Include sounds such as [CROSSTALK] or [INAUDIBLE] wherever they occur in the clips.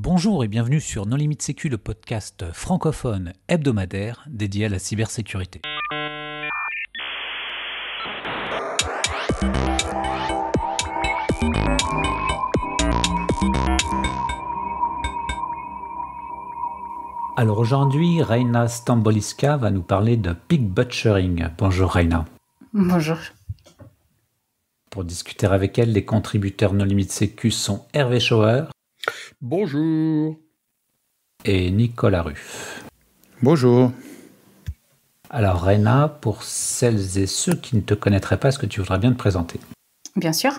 Bonjour et bienvenue sur Non Limite Sécu, le podcast francophone hebdomadaire dédié à la cybersécurité. Alors aujourd'hui, Reina Stamboliska va nous parler de pig butchering. Bonjour Reina. Bonjour. Pour discuter avec elle, les contributeurs No Limit Sécu sont Hervé Schauer. Bonjour. Et Nicolas Ruff. Bonjour. Alors Reina, pour celles et ceux qui ne te connaîtraient pas, est-ce que tu voudrais bien te présenter Bien sûr.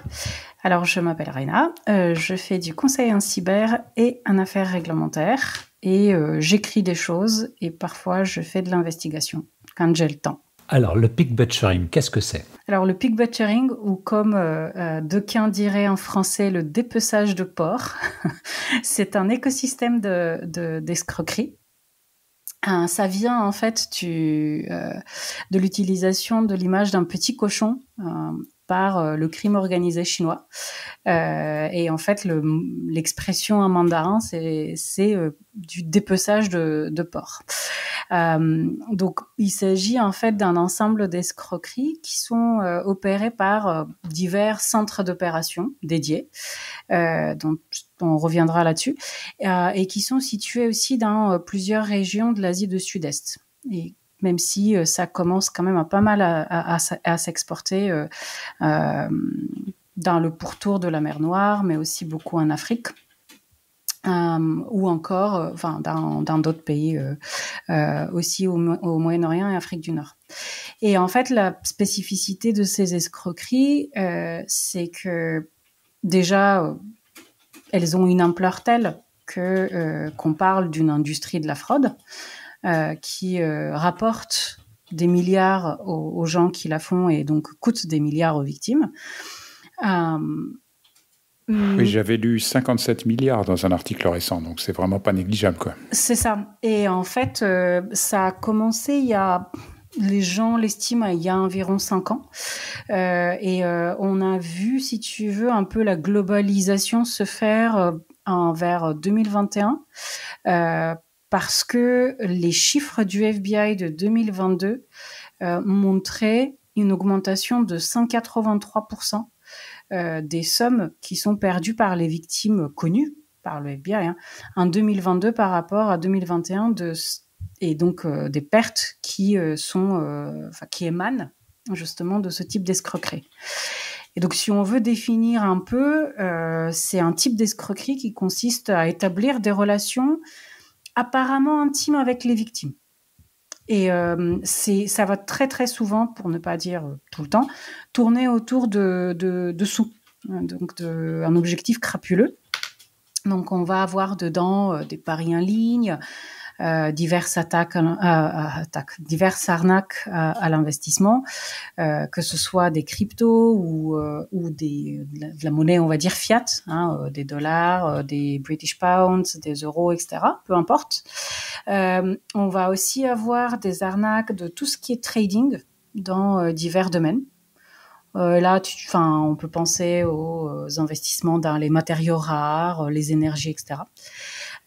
Alors je m'appelle Reina, euh, je fais du conseil en cyber et en affaires réglementaires et euh, j'écris des choses et parfois je fais de l'investigation quand j'ai le temps. Alors, le pig butchering, qu'est-ce que c'est Alors, le pig butchering, ou comme euh, euh Dequin dirait en français, le dépeçage de porc, [LAUGHS] c'est un écosystème d'escroquerie. De, de euh, ça vient en fait euh, de l'utilisation de l'image d'un petit cochon par euh, le crime organisé chinois. Euh, et en fait, l'expression en mandarin, c'est euh, du dépeçage de, de porc. donc, il s'agit en fait d'un ensemble d'escroqueries qui sont opérées par divers centres d'opération dédiés, dont on reviendra là-dessus, et qui sont situés aussi dans plusieurs régions de l'Asie du Sud-Est. Et même si euh, ça commence quand même à pas mal à, s'exporter euh, euh, dans le pourtour de la mer Noire, mais aussi beaucoup en Afrique. ou encore dans d'autres pays aussi au, Moyen-Orient et Afrique du Nord. Et en fait, la spécificité de ces escroqueries, c'est que déjà, elles ont une ampleur telle que qu'on parle d'une industrie de la fraude. Euh, qui euh, rapporte des milliards aux, gens qui la font et donc coûte des milliards aux victimes. Euh, oui, j'avais lu 57 milliards dans un article récent, donc c'est vraiment pas négligeable, quoi. C'est ça. Et en fait, ça a commencé il y a. Les gens l'estiment il y a environ 5 ans. et on a vu, si tu veux, un peu la globalisation se faire en vers 2021, parce que les chiffres du FBI de 2022 euh, montraient une augmentation de 183% euh, des sommes qui sont perdues par les victimes connues par le FBI hein, en 2022 par rapport à 2021 de, et donc euh, des pertes qui sont qui émanent justement de ce type d'escroquerie. Et donc, si on veut définir un peu, c'est un type d'escroquerie qui consiste à établir des relations apparemment intime avec les victimes. Et euh, ça va très très souvent, pour ne pas dire euh, tout le temps, tourner autour de, de, sous, hein, donc de, un objectif crapuleux. Donc on va avoir dedans euh, des paris en ligne, euh, diverses attaques, euh, euh, attaques, diverses arnaques à, l'investissement, que ce soit des cryptos ou, ou des, de, la, monnaie, on va dire fiat, hein, des dollars, des British pounds, des euros, etc. Peu importe. on va aussi avoir des arnaques de tout ce qui est trading dans divers domaines. Euh, là, tu, on peut penser aux investissements dans les matériaux rares, les énergies, etc.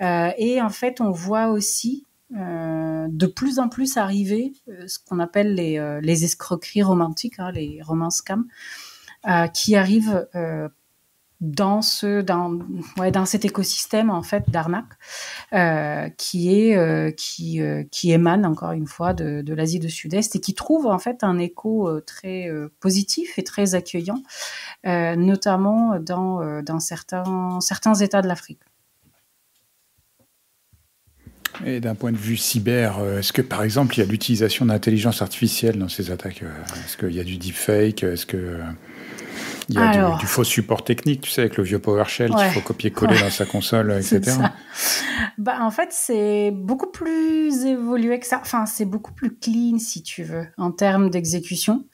Euh, et en fait, on voit aussi euh, de plus en plus arriver euh, ce qu'on appelle les, escroqueries romantiques, hein, les romances scams, qui arrivent dans ce dans ouais, dans cet écosystème en fait d'arnaque qui est qui qui émane encore une fois de, l'Asie du Sud-Est et qui trouve en fait un écho très positif et très accueillant notamment dans dans certains certains États de l'Afrique. Et d'un point de vue cyber, euh, est-ce que par exemple il y a l'utilisation d'intelligence artificielle dans ces attaques euh, Est-ce qu'il y a du deepfake Est-ce que euh, il y a du, faux support technique, tu sais, avec le vieux PowerShell qu'il faut copier-coller dans sa console, [LAUGHS] etc. Bah, en fait, c'est beaucoup plus évolué que ça. Enfin, c'est beaucoup plus clean, si tu veux, en termes d'exécution.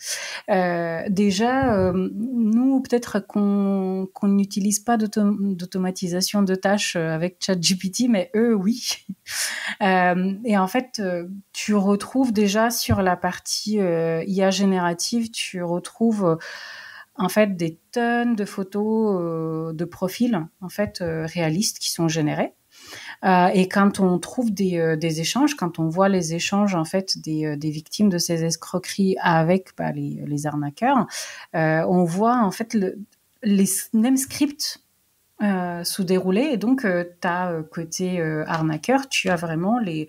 Euh, déjà, euh, nous, peut-être qu'on n'utilise pas d'automatisation de tâches euh, avec ChatGPT, mais eux, oui. [LAUGHS] et en fait, tu retrouves déjà sur la partie IA générative, tu retrouves en fait des tonnes de photos euh, de profils en fait euh, réalistes qui sont générés. Euh, et quand on trouve des, échanges, quand on voit les échanges en fait des, victimes de ces escroqueries avec bah, les, arnaqueurs, on voit en fait le, les mêmes scripts sous dérouler. Et donc, tu as côté arnaqueur, tu as vraiment les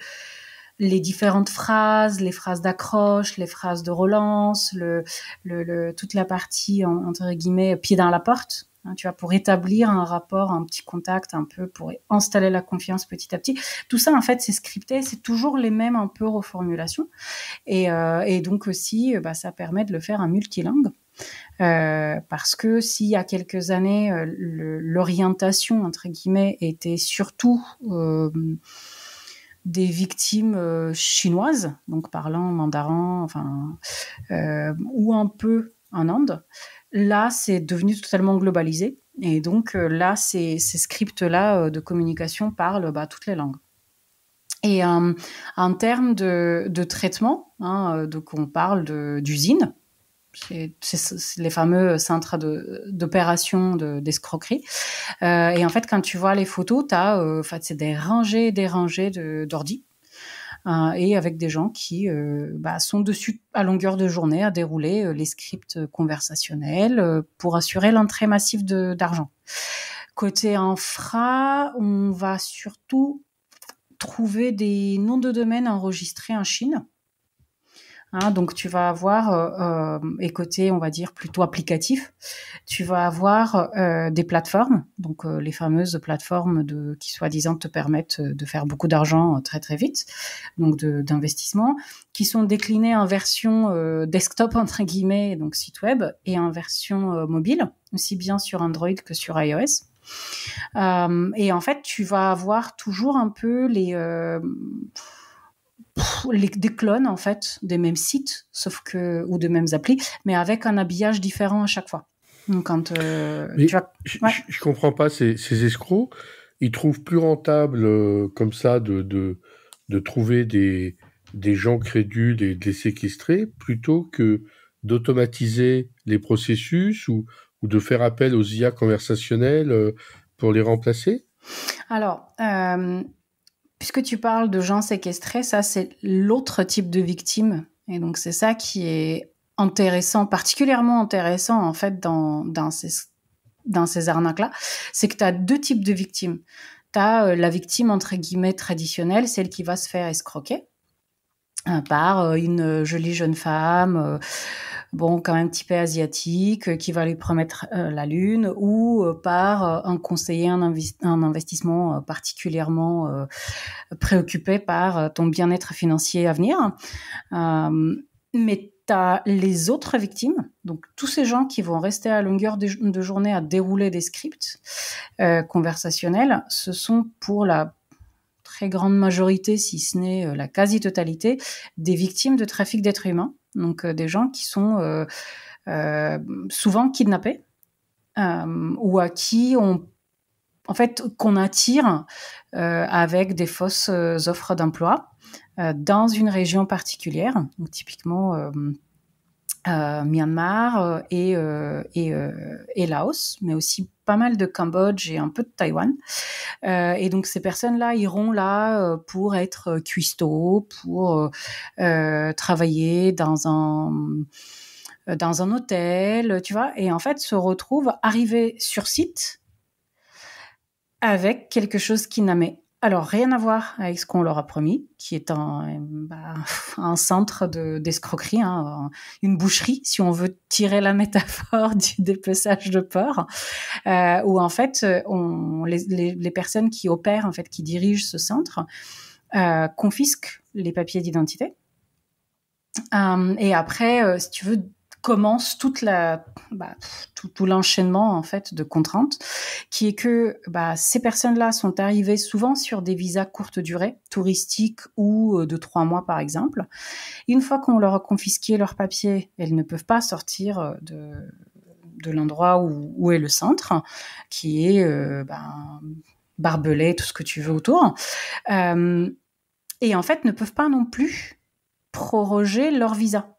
les différentes phrases, les phrases d'accroche, les phrases de relance, le, le, le toute la partie entre guillemets pied dans la porte. Hein, tu vois, pour établir un rapport, un petit contact, un peu pour installer la confiance petit à petit. Tout ça, en fait, c'est scripté, c'est toujours les mêmes un peu reformulations, et, euh, et donc aussi, euh, bah, ça permet de le faire en multilingue. Euh, parce que s'il y a quelques années, euh, l'orientation entre guillemets était surtout euh, des victimes euh, chinoises, donc parlant mandarin, enfin, euh, ou un peu en Inde. Là, c'est devenu totalement globalisé. Et donc euh, là, ces, ces scripts-là de communication parlent bah, toutes les langues. Et en termes de, traitement, hein, donc on parle d'usine c'est les fameux centres d'opération de, d'escroquerie. Euh, et en fait, quand tu vois les photos, tu as euh, en fait, c'est des rangées des rangées d'ordi. Euh, et avec des gens qui bah, sont dessus à longueur de journée à dérouler les scripts conversationnels pour assurer l'entrée massive d'argent. Côté infra, on va surtout trouver des noms de domaines enregistrés en Chine Hein. donc tu vas avoir, euh, euh, et côté on va dire plutôt applicatif, tu vas avoir euh, des plateformes, donc euh, les fameuses plateformes de, qui soi-disant te permettent de faire beaucoup d'argent très très vite, donc d'investissement, qui sont déclinées en version desktop entre guillemets, donc site web, et en version mobile, aussi bien sur Android que sur iOS. et en fait, tu vas avoir toujours un peu les des clones en fait des mêmes sites, sauf que ou de mêmes applis, mais avec un habillage différent à chaque fois. Donc, quand euh, je, comprends pas ces, escrocs. Ils trouvent plus rentable euh, comme ça de, de, de trouver des, des gens crédules et de les séquestrer plutôt que d'automatiser les processus ou, ou, de faire appel aux IA conversationnelles euh, pour les remplacer Alors, euh, Puisque tu parles de gens séquestrés, ça c'est l'autre type de victime. Et donc c'est ça qui est intéressant, particulièrement intéressant en fait dans, ces, arnaques-là, c'est que tu as deux types de victimes. Tu as euh, la victime entre guillemets traditionnelle, celle qui va se faire escroquer euh, par euh, une jolie jeune femme bon, quand même typé asiatique, euh, qui va lui promettre euh, la lune, ou euh, par un conseiller, un, investissement particulièrement préoccupé par ton bien-être financier à venir. mais tu as les autres victimes, donc tous ces gens qui vont rester à longueur de, journée à dérouler des scripts conversationnels, ce sont pour la très grande majorité, si ce n'est la quasi-totalité, des victimes de trafic d'êtres humains donc euh, des gens qui sont euh, euh, souvent kidnappés ou à qui on en fait, qu'on attire avec des fausses offres d'emploi dans une région particulière, donc typiquement euh, Myanmar euh, euh, et, Laos, mais aussi pas mal de Cambodge et un peu de Taïwan. et donc ces personnes-là iront là pour être cuistots, pour travailler dans un dans un hôtel, tu vois, et en fait se retrouvent arrivés sur site avec quelque chose qui n'a mais. Alors, rien à voir avec ce qu'on leur a promis, qui est un, euh, bah, [LAUGHS] centre d'escroquerie, de, hein, euh, une boucherie, si on veut tirer la métaphore [LAUGHS] du dépeçage de porc, euh, où en fait, les, personnes qui opèrent, en fait, qui dirigent ce centre, confisquent les papiers d'identité. et après, si tu veux, commence toute bah, tout, l'enchaînement en fait de contraintes, qui est que bah, ces personnes-là sont arrivées souvent sur des visas courte durée, touristiques ou euh, de trois mois par exemple. Une fois qu'on leur a confisqué leurs papiers, elles ne peuvent pas sortir euh, de l'endroit où, est le centre, qui est euh, bah, barbelé, tout ce que tu veux autour. et en fait, ne peuvent pas non plus proroger leur visa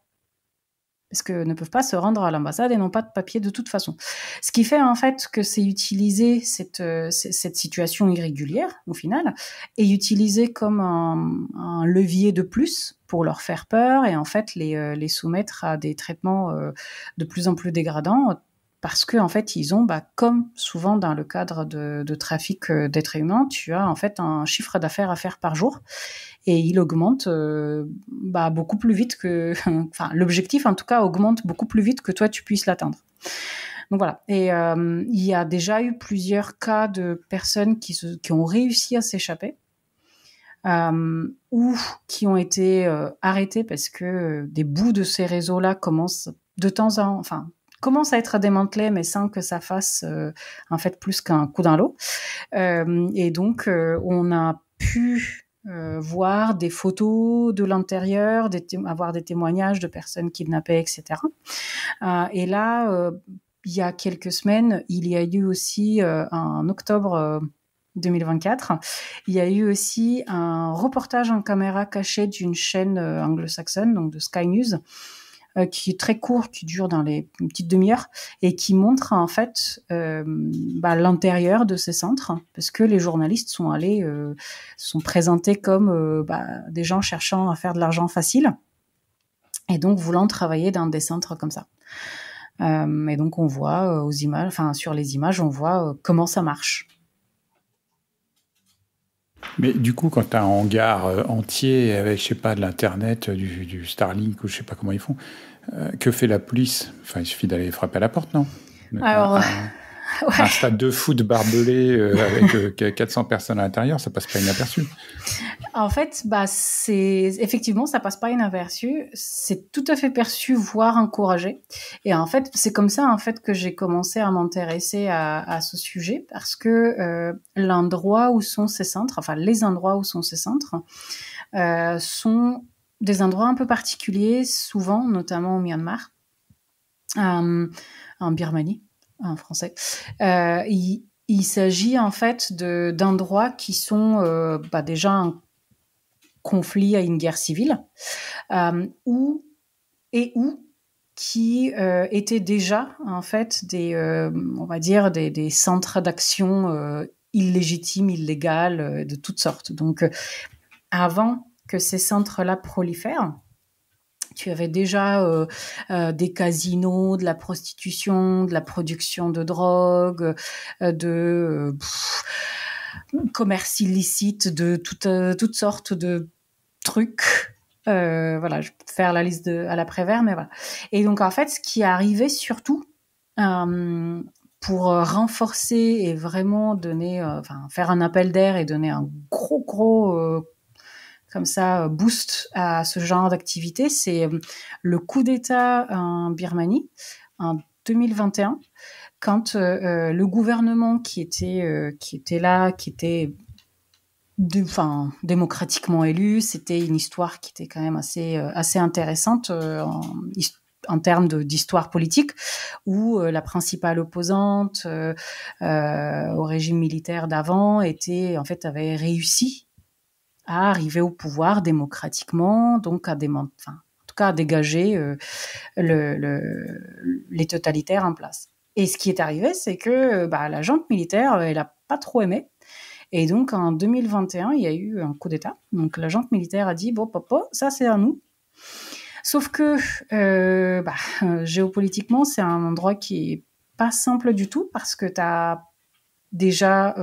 parce que ne peuvent pas se rendre à l'ambassade et n'ont pas de papier de toute façon. Ce qui fait en fait que c'est utiliser cette, euh, cette situation irrégulière au final et utiliser comme un, un, levier de plus pour leur faire peur et en fait les, euh, les soumettre à des traitements euh, de plus en plus dégradants parce que en fait ils ont, bah, comme souvent dans le cadre de, trafic euh, d'êtres humains, tu as en fait un chiffre d'affaires à faire par jour et il augmente euh, bah, beaucoup plus vite que, [LAUGHS] enfin l'objectif en tout cas augmente beaucoup plus vite que toi tu puisses l'atteindre. Donc voilà. Et euh, il y a déjà eu plusieurs cas de personnes qui, qui ont réussi à s'échapper. ou qui ont été arrêtées parce que des bouts de ces réseaux-là commencent de temps en enfin commence à être démantelé, mais sans que ça fasse euh, en fait plus qu'un coup d'un lot. Euh, et donc, euh, on a pu voir des photos de l'intérieur, avoir des témoignages de personnes kidnappées, etc. et là, il y a quelques semaines, il y a eu aussi en octobre 2024, il y a eu aussi un reportage en caméra cachée d'une chaîne anglo-saxonne, donc de Sky News, euh, qui est très court, qui dure dans les petites demi-heure et qui montre en fait euh, bah, l'intérieur de ces centres parce que les journalistes sont allés euh, sont présentés comme bah, des gens cherchant à faire de l'argent facile et donc voulant travailler dans des centres comme ça. et donc on voit aux images, enfin sur les images, on voit comment ça marche. Mais du coup, quand tu as un hangar euh, entier avec, je sais pas, de l'Internet, euh, du, Starlink ou je sais pas comment ils font, euh, que fait la police Enfin, il suffit d'aller frapper à la porte, non Alors, [LAUGHS] Un stade de foot barbelé euh, avec 400 euh, personnes à l'intérieur, ça passe pas inaperçu. En fait, bah, c'est effectivement, ça passe pas inaperçu. C'est tout à fait perçu, voire encouragé. Et en fait, c'est comme ça en fait que j'ai commencé à m'intéresser à, ce sujet parce que euh, l'endroit où sont ces centres, enfin les endroits où sont ces centres, sont des endroits un peu particuliers, souvent, notamment au Myanmar, en Birmanie en français. Euh, il, s'agit en fait d'endroits qui sont euh, bah, déjà un conflit à une guerre civile, euh, ou et où qui étaient déjà en fait des, on va dire des, centres d'action illégitimes, illégales de toutes sortes. Donc, avant que ces centres-là prolifèrent, tu avais déjà euh, euh, des casinos, de la prostitution, de la production de drogue, euh, de commerce illicite, de toutes sortes de trucs. voilà, je peux faire la liste à l'après-vert, mais voilà. Et donc, en fait, ce qui est arrivé surtout, pour renforcer et vraiment donner, enfin, faire un appel d'air et donner un gros, gros comme ça euh, boost à ce genre d'activité, c'est euh, le coup d'État en Birmanie en 2021, quand euh, le gouvernement qui était, qui était là, qui était enfin, démocratiquement élu, c'était une histoire qui était quand même assez, assez intéressante en, termes d'histoire politique, où la principale opposante au régime militaire d'avant était en fait avait réussi à arriver au pouvoir démocratiquement, donc à des, en tout cas dégager euh, le, les totalitaires en place. Et ce qui est arrivé, c'est que euh, bah, la junte militaire, euh, elle n'a pas trop aimé. Et donc en 2021, il y a eu un coup d'État. Donc la junte militaire a dit, bon, papa, ça c'est à nous. Sauf que bah, géopolitiquement, c'est un endroit qui est pas simple du tout parce que tu as déjà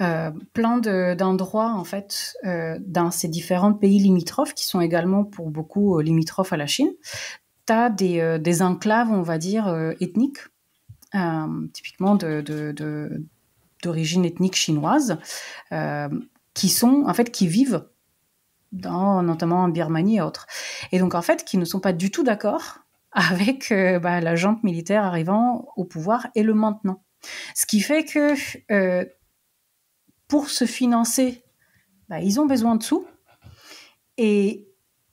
euh, plein d'endroits en fait euh, dans ces différents pays limitrophes qui sont également pour beaucoup euh, limitrophes à la Chine. Tu as des, enclaves, on va dire, ethniques, typiquement d'origine de, ethnique chinoise, qui sont en fait qui vivent dans, notamment en Birmanie et autres. Et donc, en fait, qui ne sont pas du tout d'accord avec bah, la junte militaire arrivant au pouvoir et le maintenant. Ce qui fait que pour se financer, bah, ils ont besoin de sous. Et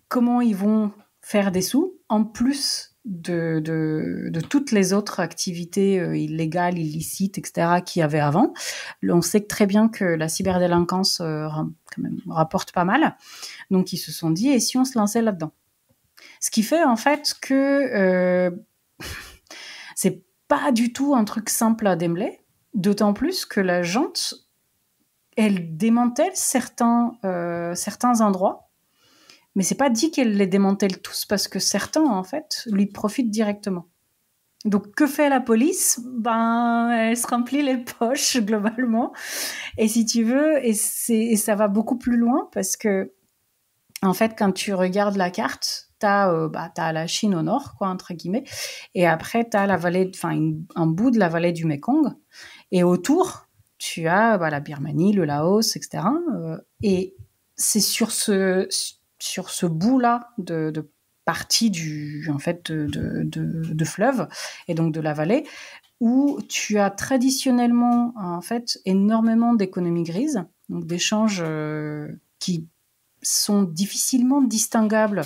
comment ils vont faire des sous en plus de, toutes les autres activités euh, illégales, illicites, etc. qu'il y avait avant. On sait très bien que la cyberdélinquance euh, rapporte pas mal. Donc ils se sont dit, et si on se lançait là-dedans Ce qui fait en fait que euh, [LAUGHS] c'est pas du tout un truc simple à démêler, d'autant plus que la jante elle démantèle certains, euh, certains endroits, mais c'est pas dit qu'elle les démantèle tous parce que certains, en fait, lui profitent directement. Donc, que fait la police Ben, elle se remplit les poches [LAUGHS] globalement. Et si tu veux, et, et ça va beaucoup plus loin parce que, en fait, quand tu regardes la carte, tu euh, bah, as la Chine au nord, quoi, entre guillemets, et après, t'as la vallée, enfin, un bout de la vallée du Mekong, et autour, tu as bah, la Birmanie, le Laos, etc. Euh, et c'est sur ce, sur ce bout-là de, partie du, en fait, de, de, fleuve et donc de la vallée où tu as traditionnellement en fait énormément d'économies grises, donc d'échanges euh, qui sont difficilement distinguables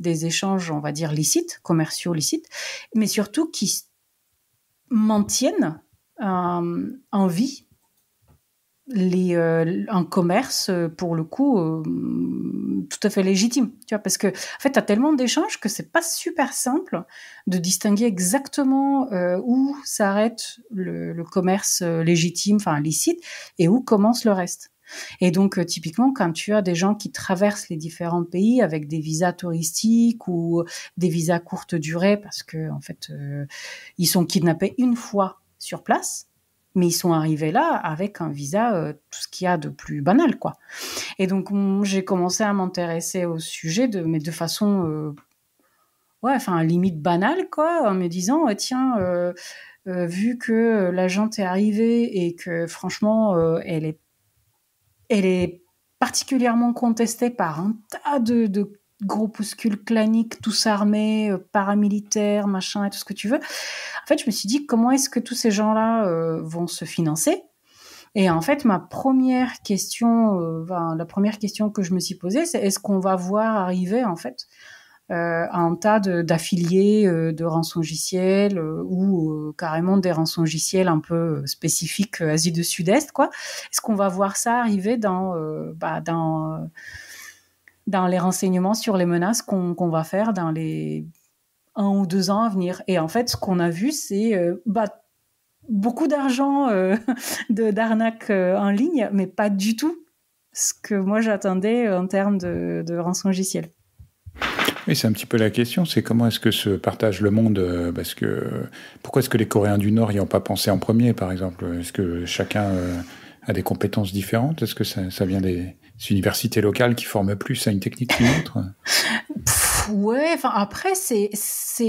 des échanges, on va dire, licites, commerciaux licites, mais surtout qui maintiennent euh, en vie les, euh, un commerce, euh, pour le coup, euh, tout à fait légitime. Tu vois, parce que, en fait, tu as tellement d'échanges que c'est pas super simple de distinguer exactement où s'arrête le, le, commerce légitime, enfin licite, et où commence le reste. Et donc, typiquement, quand tu as des gens qui traversent les différents pays avec des visas touristiques ou des visas courte durée, parce que, en fait, ils sont kidnappés une fois sur place, mais ils sont arrivés là avec un visa, euh, tout ce qu'il y a de plus banal, quoi. Et donc, j'ai commencé à m'intéresser au sujet, de, mais de façon, euh, ouais, enfin, limite banale, quoi, en me disant, euh, tiens, vu que la gente est arrivée et que, franchement, elle est, elle est particulièrement contestée par un tas de groupuscule clanique, tous armés, euh, paramilitaires, machin, et tout ce que tu veux. En fait, je me suis dit, comment est-ce que tous ces gens-là euh, vont se financer Et en fait, ma première question, euh, la première question que je me suis posée, c'est est-ce qu'on va voir arriver, en fait, un tas d'affiliés de, de rançongiciels ou carrément des rançongiciels un peu spécifiques Asie du Sud-Est, quoi Est-ce qu'on va voir ça arriver dans... Bah, dans dans les renseignements sur les menaces qu'on va faire dans les un ou deux ans à venir. Et en fait, ce qu'on a vu, c'est euh, bah, beaucoup d'argent euh, [LAUGHS] d'arnaques euh, en ligne, mais pas du tout ce que moi j'attendais en termes de, de logiciel. Oui, c'est un petit peu la question, c'est comment est-ce que se partage le monde Parce que pourquoi est-ce que les Coréens du Nord n'y ont pas pensé en premier, par exemple Est-ce que chacun a des compétences différentes Est-ce que ça, vient des, c'est une université locale qui forme plus à une technique qu'une autre Ouais, enfin après, c'est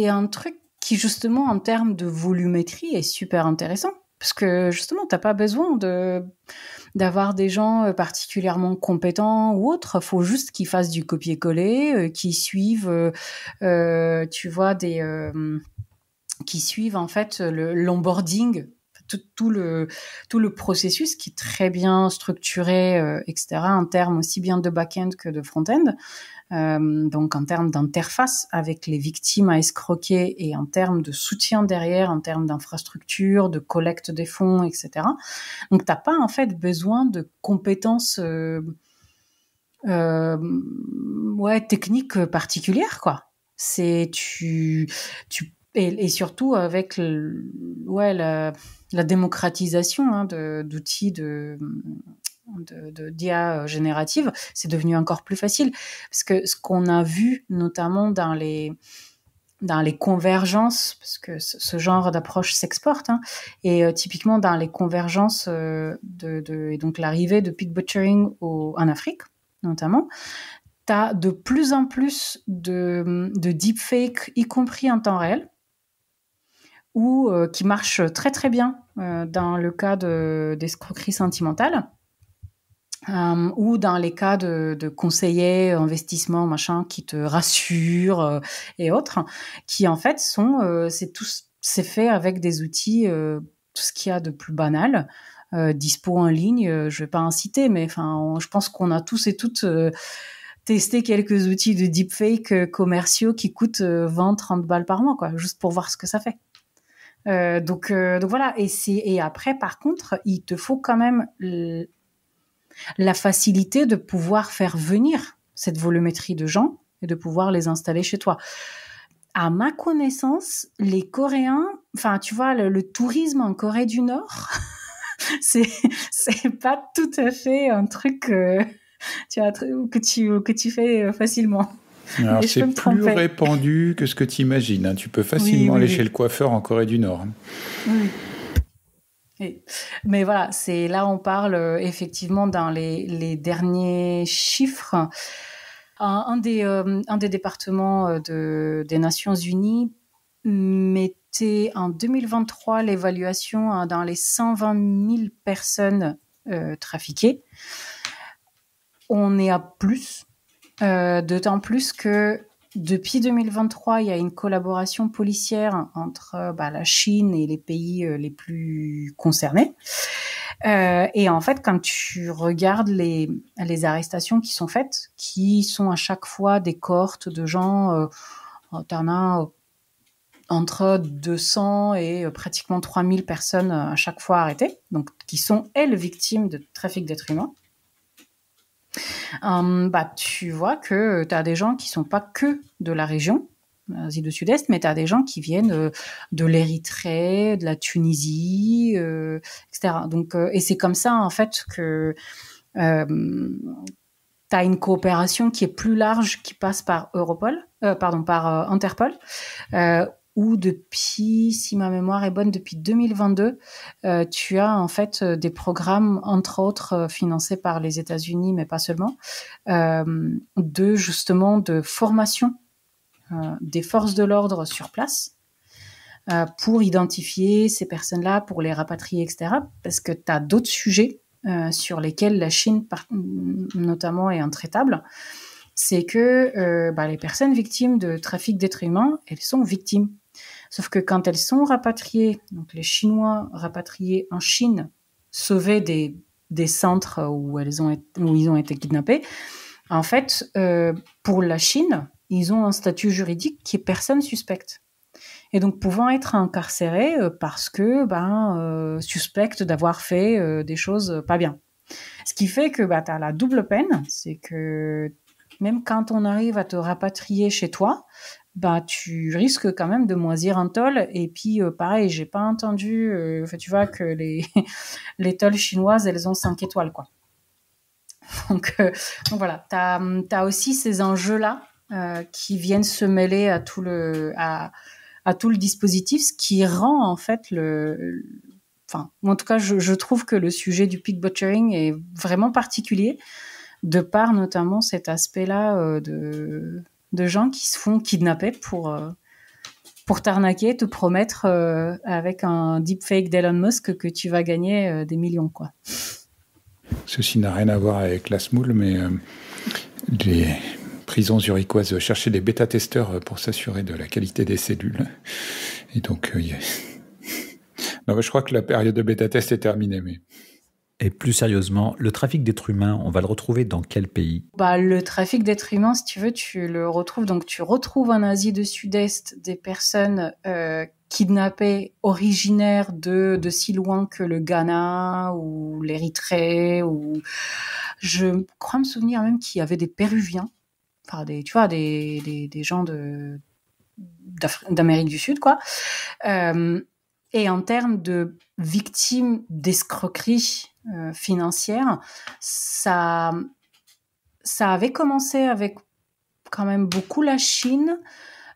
un truc qui, justement, en termes de volumétrie, est super intéressant. Parce que justement, t'as pas besoin de d'avoir des gens euh, particulièrement compétents ou autres. Faut juste qu'ils fassent du copier-coller, euh, qu'ils suivent, euh, tu vois, des qui suivent en fait l'onboarding tout, le, tout le processus qui est très bien structuré, euh, etc., en termes aussi bien de back-end que de front-end. Euh, donc en termes d'interface avec les victimes à escroquer et en termes de soutien derrière, en termes d'infrastructure, de collecte des fonds, etc. Donc t'as pas en fait besoin de compétences euh, ouais techniques particulières quoi. C'est tu tu et, surtout avec le, ouais, la, démocratisation hein, d'outils de, de, d'IA euh, générative, c'est devenu encore plus facile. Parce que ce qu'on a vu, notamment dans les, dans les convergences, parce que ce genre d'approche s'exporte, hein, et euh, typiquement dans les convergences euh, de, et donc l'arrivée de peak butchering en Afrique, notamment, tu as de plus en plus de, de deepfakes, y compris en temps réel, ou euh, qui marche très très bien euh, dans le cas d'escroquerie sentimentale euh, ou dans les cas de, conseillers investissements, machin qui te rassurent et autres qui en fait sont c'est tout c'est fait avec des outils tout ce qu'il y a de plus banal dispo en ligne je vais pas inciter mais enfin je pense qu'on a tous et toutes testé quelques outils de deepfake commerciaux qui coûtent 20-30 balles par mois, quoi, juste pour voir ce que ça fait. Euh, euh, donc, voilà. Et, après, par contre, il te faut quand même la facilité de pouvoir faire venir cette volumétrie de gens et de pouvoir les installer chez toi. À ma connaissance, les Coréens, enfin, tu vois, le, tourisme en Corée du Nord, [LAUGHS] c'est pas tout à fait un truc euh, tu que tu que tu fais facilement c'est plus répandu que ce que tu imagines. Hein. Tu peux facilement aller chez le coiffeur en Corée du Nord. Hein. Oui. Mais voilà, c'est là on parle euh, effectivement dans les, derniers chiffres. Un, un, des, euh, un des, départements euh, de, des Nations Unies mettait en 2023 l'évaluation hein, dans les 120 000 personnes trafiquées. On est à plus euh, d'autant plus que depuis 2023, il y a une collaboration policière entre euh, bah, la Chine et les pays euh, les plus concernés. et en fait, quand tu regardes les, les, arrestations qui sont faites, qui sont à chaque fois des cohortes de gens, euh, en as entre 200 et pratiquement 3000 personnes à chaque fois arrêtées, donc qui sont, elles, victimes de trafic d'êtres humains. Hum, bah, tu vois que tu as des gens qui sont pas que de la région, euh, Asie du Sud-Est, mais tu as des gens qui viennent euh, de l'Érythrée, de la Tunisie, euh, etc. Donc, et c'est comme ça, en fait, que tu as une coopération qui est plus large, qui passe par Europol, pardon, par Interpol, où depuis, si ma mémoire est bonne, depuis 2022, euh, tu as en fait euh, des programmes, entre autres euh, financés par les États-Unis, mais pas seulement, de justement de formation des forces de l'ordre sur place pour identifier ces personnes-là, pour les rapatrier, etc. Parce que tu as d'autres sujets sur lesquels la Chine, notamment, est intraitable c'est que bah, les personnes victimes de trafic d'êtres humains, elles sont victimes. Sauf que quand elles sont rapatriées, donc les Chinois rapatriés en Chine, sauvés des, centres où, elles ont, ils ont été kidnappés, en fait, euh, pour la Chine, ils ont un statut juridique qui est personne suspecte. Et donc pouvant être incarcérés euh, parce que ben euh, suspecte d'avoir fait des choses pas bien. Ce qui fait que bah, tu as la double peine, c'est que même quand on arrive à te rapatrier chez toi, bah tu risques quand même de moisir un toll. Et puis pareil, euh, pareil, j'ai pas entendu, euh, tu vois que les [LAUGHS] les tolls chinoises, elles ont 5 étoiles quoi. Donc, euh, voilà, tu as, hum, aussi ces enjeux là qui viennent se mêler à tout le à, tout le dispositif, ce qui rend en fait le, enfin en tout cas je, trouve que le sujet du peak butchering est vraiment particulier de par notamment cet aspect là de de gens qui se font kidnapper pour, euh, pour t'arnaquer, te promettre euh, avec un deepfake d'Elon Musk que tu vas gagner euh, des millions. Quoi. Ceci n'a rien à voir avec la smoule, mais les prisons zurichoises cherchaient des bêta-testeurs pour s'assurer de la qualité des cellules. Et donc, [LAUGHS] non, je crois que la période de bêta-test est terminée. Mais... Et plus sérieusement, le trafic d'êtres humains, on va le retrouver dans quel pays bah, Le trafic d'êtres humains, si tu veux, tu le retrouves. Donc, tu retrouves en Asie du Sud-Est des personnes euh, kidnappées, originaires de, de si loin que le Ghana ou l'Érythrée. ou Je crois me souvenir même qu'il y avait des Péruviens, des, tu vois, des, des, gens de d'Amérique du Sud, quoi. Euh, et en termes de victimes d'escroqueries euh, financières, ça, ça avait commencé avec quand même beaucoup la Chine,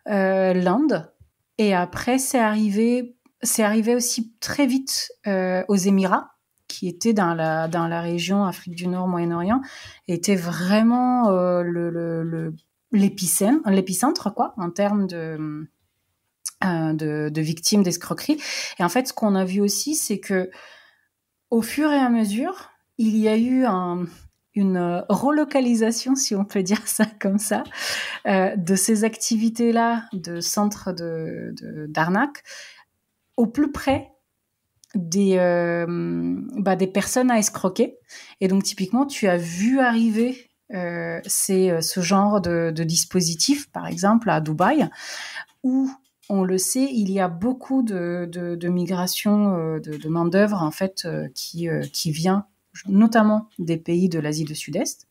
euh, l'Inde, et après c'est arrivé, c'est arrivé aussi très vite euh, aux Émirats, qui étaient dans la, dans la région Afrique du Nord, Moyen-Orient, était vraiment le, le, l'épicentre, quoi, en termes de, euh, de, de, victimes d'escroquerie. Et en fait, ce qu'on a vu aussi, c'est que au fur et à mesure, il y a eu un, une relocalisation, si on peut dire ça comme ça, euh, de ces activités-là de centres de, d'arnaque au plus près des, euh, bah, des personnes à escroquer. Et donc, typiquement, tu as vu arriver euh, c'est ce genre de, de dispositif, par exemple, à Dubaï, où on le sait, il y a beaucoup de, migrations, euh, de migration de, main-d'œuvre en fait euh, qui, euh, qui vient notamment des pays de l'Asie du Sud-Est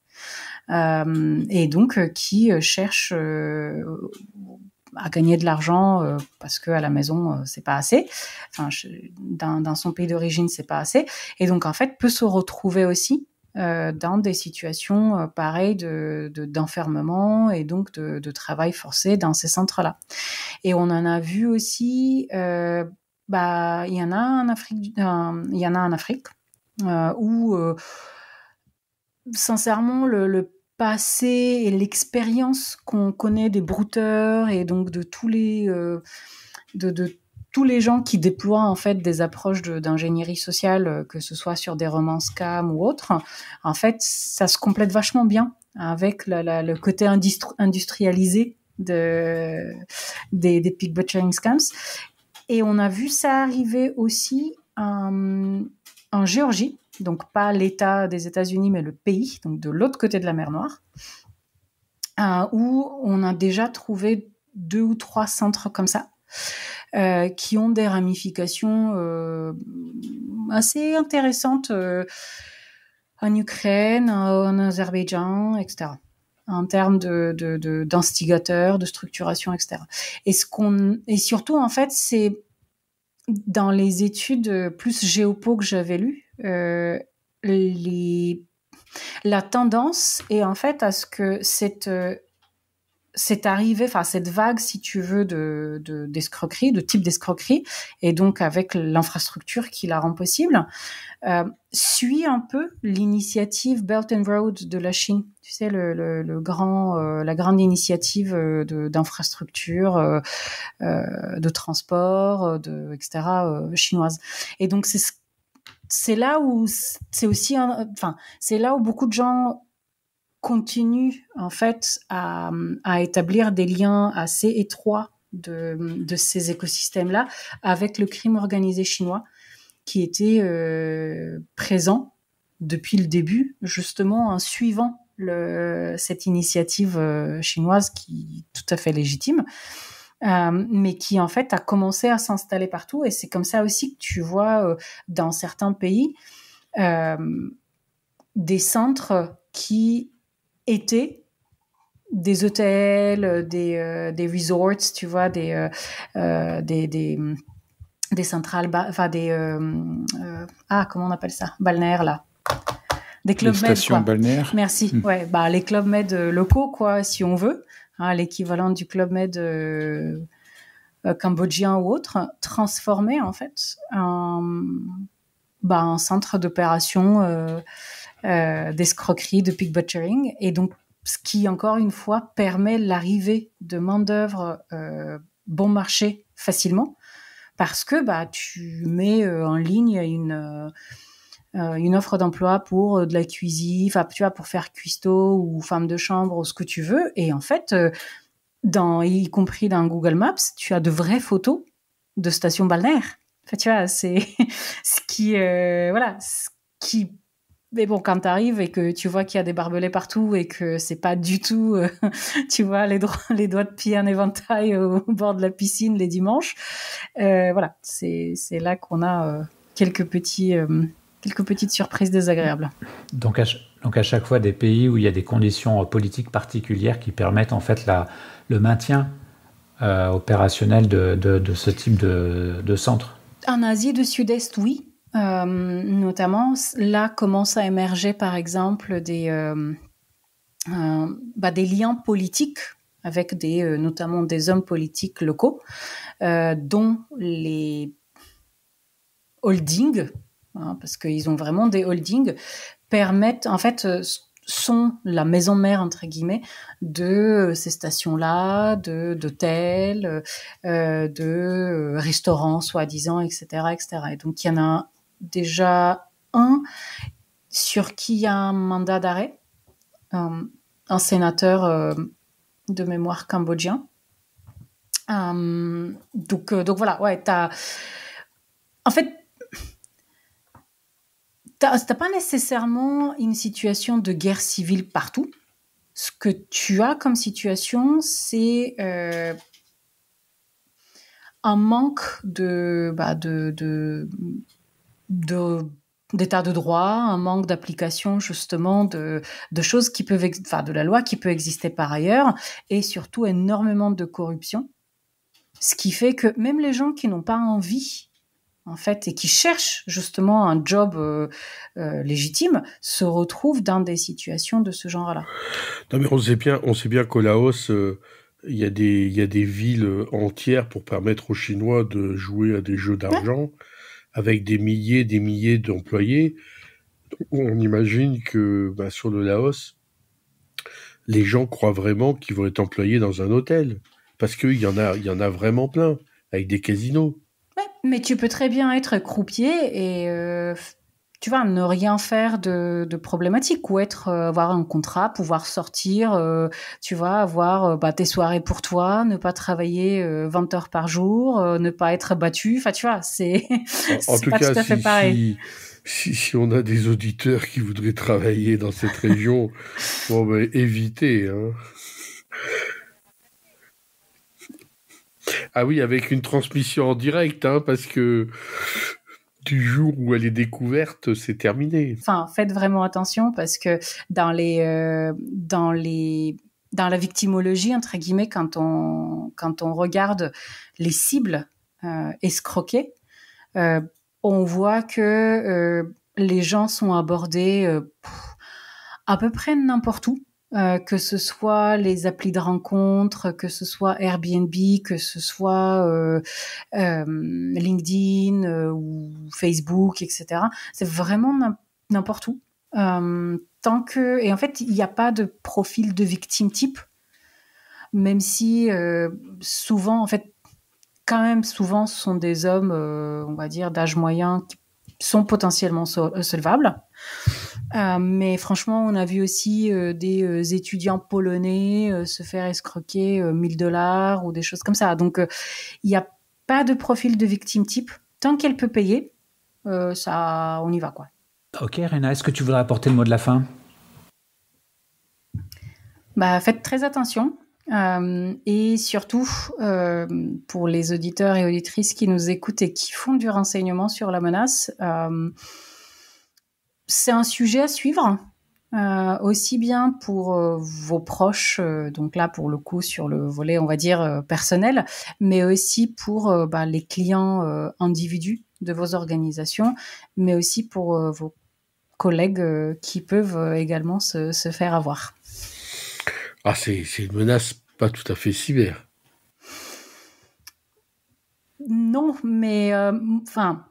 et donc qui cherche à gagner de l'argent parce que à la maison c'est pas assez enfin dans, dans, son pays d'origine c'est pas assez et donc en fait peut se retrouver aussi euh, dans des situations euh, pareilles d'enfermement de, d'enfermement et donc de, travail forcé dans ces centres-là. Et on en a vu aussi, euh, bah, il y en a en Afrique, il y en a en Afrique où, sincèrement, le, passé et l'expérience qu'on connaît des brouteurs et donc de tous les de, tous les gens qui déploient en fait des approches d'ingénierie sociale, euh, que ce soit sur des romans scams ou autres, en fait, ça se complète vachement bien avec le côté industrialisé des, des butchering scams. Et on a vu ça arriver aussi euh, en, Géorgie, donc pas l'État des États-Unis, mais le pays, donc de l'autre côté de la mer Noire, euh, où on a déjà trouvé deux ou trois centres comme ça. Euh, qui ont des ramifications euh, assez intéressantes euh, en Ukraine, en Azerbaïdjan, etc. En termes de, d'instigateurs, de, de structuration, etc. Et ce qu'on et surtout en fait, c'est dans les études plus géopo que j'avais lues, les la tendance est en fait à ce que cette c'est arrivé, enfin cette vague, si tu veux, de d'escroquerie, de, de, type d'escroquerie, et donc avec l'infrastructure qui la rend possible, euh, suit un peu l'initiative Belt and Road de la Chine. Tu sais, le, grand, euh, la grande initiative euh, d'infrastructure, euh, de transport, de etc. chinoise. Et donc c'est c'est là où c'est aussi, enfin c'est là où beaucoup de gens continue en fait à, établir des liens assez étroits de, ces écosystèmes-là avec le crime organisé chinois qui était euh, présent depuis le début, justement en suivant le, cette initiative euh, chinoise qui est tout à fait légitime, euh, mais qui en fait a commencé à s'installer partout. Et c'est comme ça aussi que tu vois dans certains pays des centres qui été des hôtels, euh, euh, des, resorts, tu vois, des, euh, des, des, mm, centrales, enfin des. ah, comment on appelle ça balnéaire là. Des clubs med. Merci. Hmm. Ouais, bah, les clubs med locaux, quoi, si on veut. Hein, l'équivalent du club med cambodgien ou autre, transformé, en fait, en, un bah, centre d'opération euh, d'escroquerie, de butchering Et donc, ce qui, encore une fois, permet l'arrivée de main-d'œuvre euh, bon marché facilement parce que bah, tu mets euh, en ligne une, une offre d'emploi pour de la cuisine, tu vois, pour faire cuistot ou femme de chambre ou ce que tu veux. Et en fait, dans, y compris dans Google Maps, tu as de vraies photos de stations balnéaires. Enfin, tu vois, c'est [LAUGHS] ce qui, voilà, ce qui mais bon, quand arrives et que tu vois qu'il y a des barbelés partout et que c'est pas du tout, euh, [LAUGHS] tu vois, [LAUGHS] les, doigts de pied en éventail au bord de la piscine les dimanches, euh, voilà, c'est là qu'on a euh, quelques, petits, quelques petites surprises désagréables. Donc à, donc à chaque fois des pays où il y a des conditions politiques particulières qui permettent en fait la, le maintien opérationnel de, ce type de, de centre En Asie du Sud-Est, oui euh, notamment, là commence à émerger, par exemple, des, euh, euh, bah, des liens politiques avec des, notamment des hommes politiques locaux, dont les holdings, hein, parce qu'ils ont vraiment des holdings, permettent, en fait, sont la maison mère entre guillemets de ces stations là de d'hôtels de restaurants soi-disant etc etc et donc il y en a déjà un sur qui il y a un mandat d'arrêt, euh, un sénateur euh, de mémoire cambodgien. Euh, donc, donc voilà, ouais, t'as. En fait, t'as pas nécessairement une situation de guerre civile partout. Ce que tu as comme situation, c'est un manque de, bah, de, de d'état de, droit, un manque d'application justement de, choses qui peuvent, enfin de la loi qui peut exister par ailleurs, et surtout énormément de corruption, ce qui fait que même les gens qui n'ont pas envie en fait, et qui cherchent justement un job euh, euh, légitime, se retrouvent dans des situations de ce genre-là. Non, mais on sait bien, on sait bien qu'au Laos, euh, il y, a des villes entières pour permettre aux Chinois de jouer à des jeux d'argent avec des milliers, des milliers d'employés. On imagine que bah, sur le Laos, les gens croient vraiment qu'ils vont être employés dans un hôtel, parce qu'il y en a, y en a vraiment plein avec des casinos. mais tu peux très bien être croupier et euh, tu vois, ne rien faire de, problématique ou être euh, avoir un contrat, pouvoir sortir, euh, tu vois, avoir euh, bah, tes soirées pour toi, ne pas travailler 20 heures par jour, ne pas être battu. Enfin, tu vois, c'est [LAUGHS] pas cas, tout à fait si, pareil. Si, on a des auditeurs qui voudraient travailler dans cette région, bon, ben, hein. Ah oui, avec une transmission en direct, hein, parce que du jour où elle est découverte, c'est terminé. Enfin, faites vraiment attention parce que dans les, euh, dans les, dans la victimologie entre guillemets, quand on, quand on regarde les cibles euh, escroquées, euh, on voit que les gens sont abordés à peu près n'importe où. Euh, que ce soit les applis de rencontre, que ce soit Airbnb, que ce soit euh, euh LinkedIn euh, ou Facebook, etc. C'est vraiment n'importe où. tant que et en fait, il n'y a pas de profil de victime type, même si souvent, en fait, quand même souvent, ce sont des hommes, on va dire d'âge moyen, qui sont potentiellement solvables. Euh, mais franchement, on a vu aussi euh, des euh, étudiants polonais se faire escroquer 1000 dollars ou des choses comme ça. Donc, il n'y a pas de profil de victime type. Tant qu'elle peut payer, ça, on y va quoi. Ok, Rena, est-ce que tu voudrais apporter le mot de la fin bah, Faites très attention. et surtout, pour les auditeurs et auditrices qui nous écoutent et qui font du renseignement sur la menace, c'est un sujet à suivre. Euh, aussi bien pour euh, vos proches, euh, donc là pour le coup sur le volet on va dire personnel, mais aussi pour bah, les clients individus de vos organisations, mais aussi pour vos collègues qui peuvent également se, faire avoir. Ah, c'est une menace pas tout à fait cyber. Non, mais enfin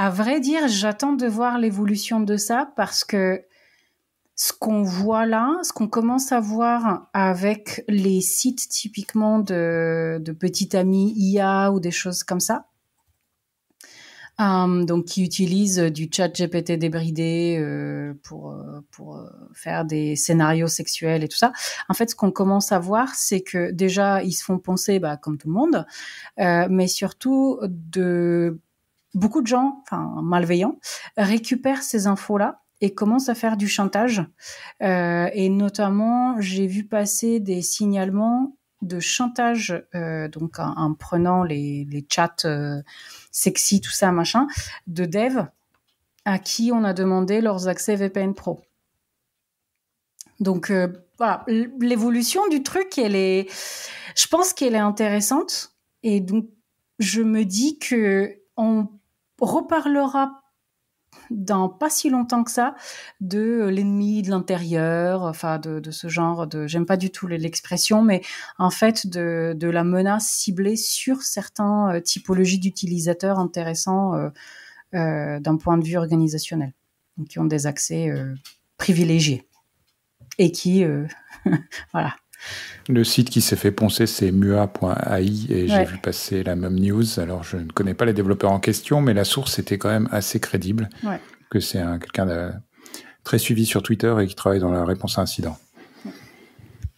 à vrai dire, j'attends de voir l'évolution de ça parce que ce qu'on voit là, ce qu'on commence à voir avec les sites typiquement de, de petits amis IA ou des choses comme ça, euh, donc qui utilisent du chat GPT débridé euh, pour, euh, pour faire des scénarios sexuels et tout ça. En fait, ce qu'on commence à voir, c'est que déjà, ils se font penser bah, comme tout le monde, mais surtout de beaucoup de gens, enfin malveillants, récupèrent ces infos-là et commencent à faire du chantage. Euh, et notamment, j'ai vu passer des signalements de chantage, euh, donc en, prenant les, les chats euh, sexy, tout ça, machin, de devs à qui on a demandé leurs accès VPN Pro. Donc euh, voilà, l'évolution du truc, elle est, je pense qu'elle est intéressante. Et donc, je me dis que on reparlera dans pas si longtemps que ça de l'ennemi de l'intérieur, enfin de, ce genre de, j'aime pas du tout l'expression, mais en fait de, de, la menace ciblée sur certains euh, typologies d'utilisateurs intéressants euh, euh, d'un point de vue organisationnel, qui ont des accès privilégiés et qui, [LAUGHS] voilà, le site qui s'est fait poncer, c'est mua.ai et j'ai vu passer la même news. Alors, je ne connais pas les développeurs en question, mais la source était quand même assez crédible. Que c'est quelqu'un très suivi sur Twitter et qui travaille dans la réponse à incident.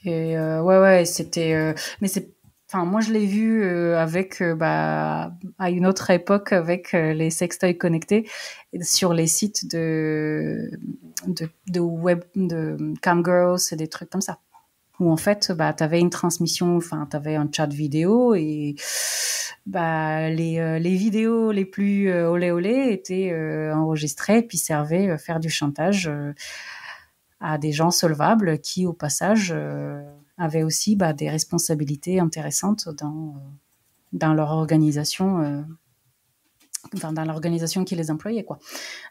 Et euh, ouais, ouais, c'était. Euh, mais c'est. Enfin, moi, je l'ai vu euh, avec, bah, à une autre époque, avec les sextoys connectés sur les sites de, de, de web, de camgirls et des trucs comme ça où en fait, bah, tu avais une transmission, enfin, tu avais un chat vidéo et bah, les, euh, les vidéos les plus euh, olé olé étaient euh, enregistrées puis servaient à faire du chantage à des gens solvables qui, au passage, avaient aussi bah, des responsabilités intéressantes dans, dans leur organisation dans l'organisation qui les employait quoi.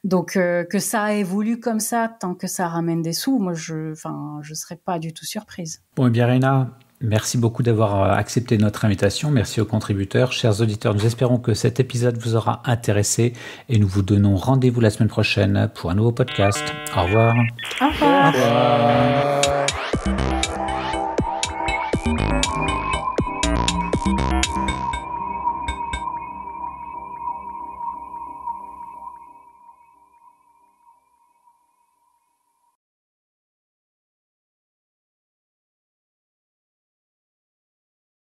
Donc euh, que ça évolue comme ça tant que ça ramène des sous, moi je enfin je serais pas du tout surprise. Bon et eh bien Reina, merci beaucoup d'avoir euh, accepté notre invitation. Merci aux contributeurs, chers auditeurs. Nous espérons que cet épisode vous aura intéressé et nous vous donnons rendez-vous la semaine prochaine pour un nouveau podcast. Au revoir. Au revoir.